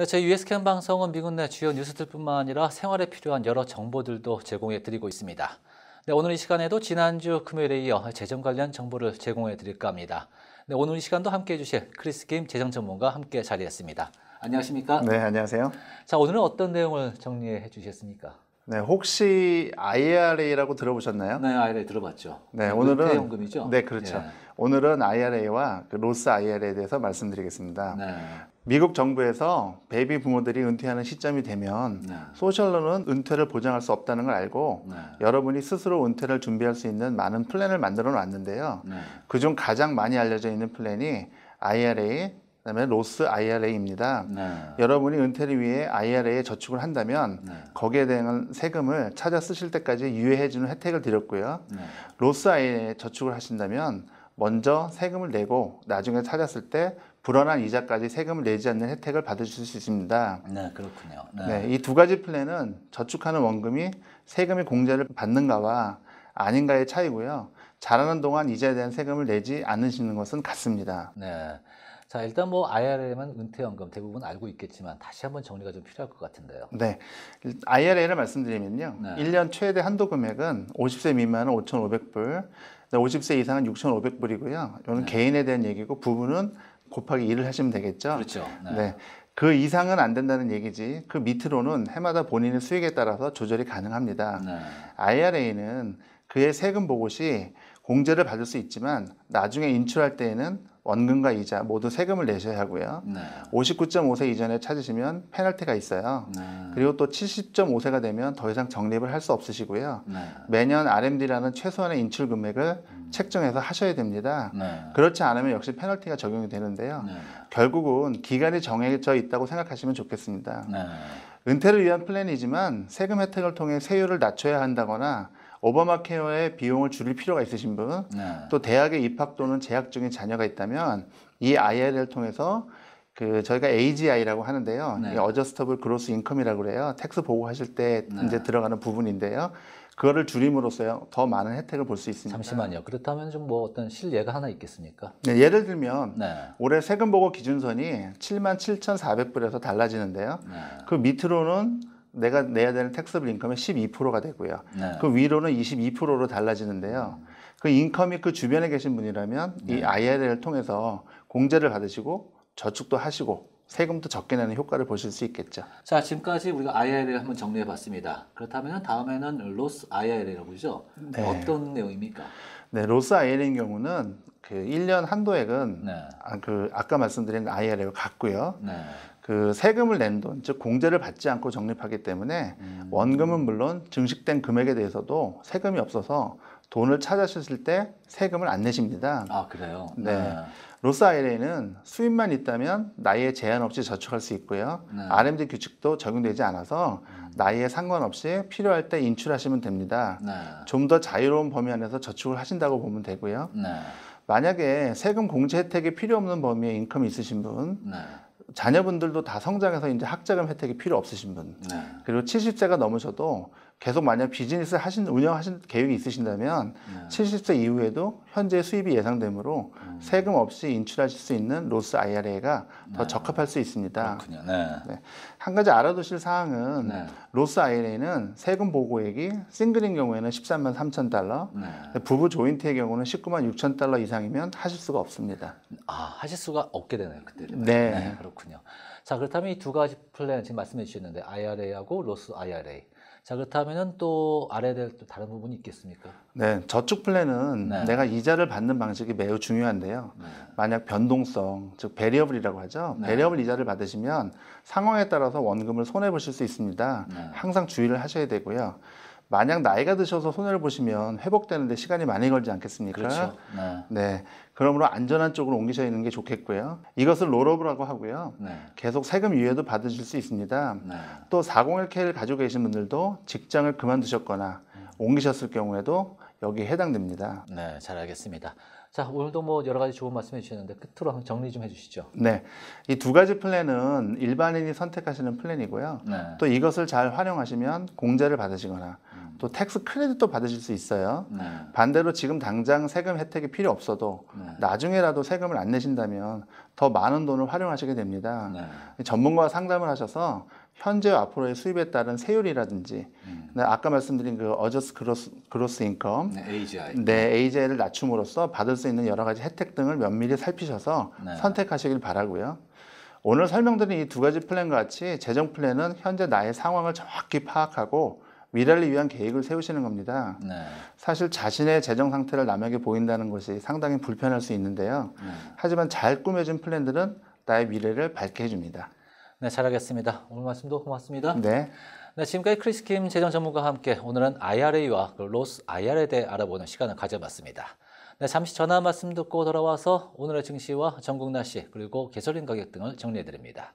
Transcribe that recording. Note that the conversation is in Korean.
네, 저희 USKN 방송은 미국 내 주요 뉴스들뿐만 아니라 생활에 필요한 여러 정보들도 제공해 드리고 있습니다. 네, 오늘 이 시간에도 지난주 금요일에 이어 재정 관련 정보를 제공해 드릴까 합니다. 네, 오늘 이 시간도 함께 해주실 크리스 김 재정 전문가 함께 자리했습니다. 안녕하십니까? 네, 안녕하세요. 자, 오늘은 어떤 내용을 정리해 주셨습니까? 네, 혹시 IRA라고 들어보셨나요? 네, IRA 들어봤죠. 네, 네 오늘은 연금이죠. 네, 그렇죠. 예. 오늘은 IRA와 그 로스 IRA에 대해서 말씀드리겠습니다. 네. 미국 정부에서 베이비 부모들이 은퇴하는 시점이 되면 네. 소셜로는 은퇴를 보장할 수 없다는 걸 알고 네. 여러분이 스스로 은퇴를 준비할 수 있는 많은 플랜을 만들어 놨는데요. 네. 그중 가장 많이 알려져 있는 플랜이 IRA 그다음에 로스 IRA입니다. 네. 여러분이 은퇴를 위해 IRA에 저축을 한다면 네. 거기에 대한 세금을 찾아 쓰실 때까지 유예해주는 혜택을 드렸고요. 네. 로스 IRA에 저축을 하신다면 먼저 세금을 내고 나중에 찾았을 때 불어난 이자까지 세금을 내지 않는 혜택을 받으실 수 있습니다. 네, 그렇군요. 네, 네 이 두 가지 플랜은 저축하는 원금이 세금의 공제를 받는가와 아닌가의 차이고요. 자라는 동안 이자에 대한 세금을 내지 않으시는 것은 같습니다. 네. 자, 일단 뭐 IRM은 은퇴연금 대부분 알고 있겠지만 다시 한번 정리가 좀 필요할 것 같은데요. 네. IRA를 말씀드리면요. 네. 1년 최대 한도 금액은 50세 미만은 5,500불, 50세 이상은 6,500불이고요. 이거는 네. 개인에 대한 얘기고 부부는 곱하기 1을 하시면 되겠죠. 그렇죠. 네. 네. 그 이상은 안 된다는 얘기지 그 밑으로는 해마다 본인의 수익에 따라서 조절이 가능합니다. 네. IRA는 그의 세금 보고 시 공제를 받을 수 있지만 나중에 인출할 때에는 원금과 이자 모두 세금을 내셔야 하고요. 네. 59.5세 이전에 찾으시면 페널티가 있어요. 네. 그리고 또 70.5세가 되면 더 이상 적립을 할 수 없으시고요. 네. 매년 RMD라는 최소한의 인출 금액을 음. 책정해서 하셔야 됩니다. 네. 그렇지 않으면 역시 페널티가 적용이 되는데요. 네. 결국은 기간이 정해져 있다고 생각하시면 좋겠습니다. 네. 은퇴를 위한 플랜이지만 세금 혜택을 통해 세율을 낮춰야 한다거나 오바마 케어의 비용을 줄일 필요가 있으신 분, 네. 또 대학에 입학 또는 재학 중인 자녀가 있다면 이 IR을 통해서 그 저희가 AGI라고 하는데요. 네. 어저스터블 그로스 인컴이라고 그래요. 텍스 보고하실 때 네. 이제 들어가는 부분인데요. 그거를 줄임으로써요 더 많은 혜택을 볼 수 있습니다. 잠시만요. 그렇다면 좀 뭐 어떤 실례가 하나 있겠습니까? 네, 예를 들면 네. 올해 세금 보고 기준선이 7만 7,400불에서 달라지는데요. 네. 그 밑으로는 내가 내야 되는 텍스블 인컴의 12%가 되고요. 네. 그 위로는 22%로 달라지는데요. 그 인컴이 그 주변에 계신 분이라면 네. 이 IRA를 통해서 공제를 받으시고 저축도 하시고 세금도 적게 내는 효과를 보실 수 있겠죠. 자, 지금까지 우리가 IRA를 한번 정리해 봤습니다. 그렇다면 다음에는 로스 IRA라고 그죠? 네. 어떤 내용입니까? 네, 로스 IRA인 경우는 그 1년 한도액은 네. 아, 그 아까 말씀드린 IRA와 같고요. 네. 그 세금을 낸 돈, 즉 공제를 받지 않고 적립하기 때문에 음. 원금은 물론 증식된 금액에 대해서도 세금이 없어서 돈을 찾으셨을 때 세금을 안 내십니다. 아 그래요? 네. 네. 로스 IRA는 수입만 있다면 나이에 제한 없이 저축할 수 있고요. 네. RMD 규칙도 적용되지 않아서 음. 나이에 상관없이 필요할 때 인출하시면 됩니다. 네. 좀 더 자유로운 범위 안에서 저축을 하신다고 보면 되고요. 네. 만약에 세금 공제 혜택이 필요 없는 범위에 인컴이 있으신 분, 네. 자녀분들도 다 성장해서 이제 학자금 혜택이 필요 없으신 분. 네. 그리고 70세가 넘으셔도 계속 만약 비즈니스 하신 운영하신 계획이 있으신다면 네. 70세 이후에도 현재 수입이 예상되므로 음. 세금 없이 인출하실 수 있는 로스 IRA가 네. 더 적합할 수 있습니다. 그렇군요. 네. 네. 한 가지 알아두실 사항은 네. 로스 IRA는 세금 보고액이 싱글인 경우에는 13만 3천 달러, 네. 부부 조인트의 경우는 19만 6천 달러 이상이면 하실 수가 없습니다. 아 하실 수가 없게 되네요 그때. 네. 네 그렇군요. 자 그렇다면 이 두 가지 플랜 지금 말씀해 주셨는데 IRA하고 로스 IRA. 자 그렇다면은 또 알아야 될또 다른 부분이 있겠습니까? 네, 저축 플랜은 네. 내가 이자를 받는 방식이 매우 중요한데요. 네. 만약 변동성, 즉 베리어블이라고 하죠. 네. 베리어블 이자를 받으시면 상황에 따라서 원금을 손해 보실 수 있습니다. 네. 항상 주의를 하셔야 되고요. 만약 나이가 드셔서 손해를 보시면 회복되는데 시간이 많이 걸지 않겠습니까? 그렇죠. 네. 네. 그러므로 안전한 쪽으로 옮기셔야 하는 게 좋겠고요. 이것을 롤오브라고 하고요. 네. 계속 세금 유예도 받으실 수 있습니다. 네. 또 401k를 가지고 계신 분들도 직장을 그만두셨거나 옮기셨을 경우에도 여기에 해당됩니다. 네, 잘 알겠습니다. 자, 오늘도 뭐 여러 가지 좋은 말씀해 주셨는데 끝으로 정리 좀 해주시죠. 네, 이 두 가지 플랜은 일반인이 선택하시는 플랜이고요. 네. 또 이것을 잘 활용하시면 공제를 받으시거나 또 텍스 크레딧도 받으실 수 있어요. 네. 반대로 지금 당장 세금 혜택이 필요 없어도 네. 나중에라도 세금을 안 내신다면 더 많은 돈을 활용하시게 됩니다. 네. 전문가와 상담을 하셔서 현재와 앞으로의 수입에 따른 세율이라든지 음. 네, 아까 말씀드린 그 어저스 그로스, 그로스 인컴 네, AGI. 네, AGI를 낮춤으로써 받을 수 있는 여러 가지 혜택 등을 면밀히 살피셔서 네. 선택하시길 바라고요. 오늘 설명드린 이 두 가지 플랜과 같이 재정 플랜은 현재 나의 상황을 정확히 파악하고 미래를 위한 계획을 세우시는 겁니다. 네. 사실 자신의 재정 상태를 남에게 보인다는 것이 상당히 불편할 수 있는데요. 네. 하지만 잘 꾸며진 플랜들은 나의 미래를 밝게 해줍니다. 네, 잘알겠습니다 오늘 말씀도 고맙습니다. 네. 네, 지금까지 크리스 킴 재정 전문가와 함께 오늘은 IRA와 그 로스 IR에 대해 알아보는 시간을 가져봤습니다. 네, 잠시 전화 말씀 듣고 돌아와서 오늘의 증시와 전국 날씨 그리고 개설인 가격 등을 정리해드립니다.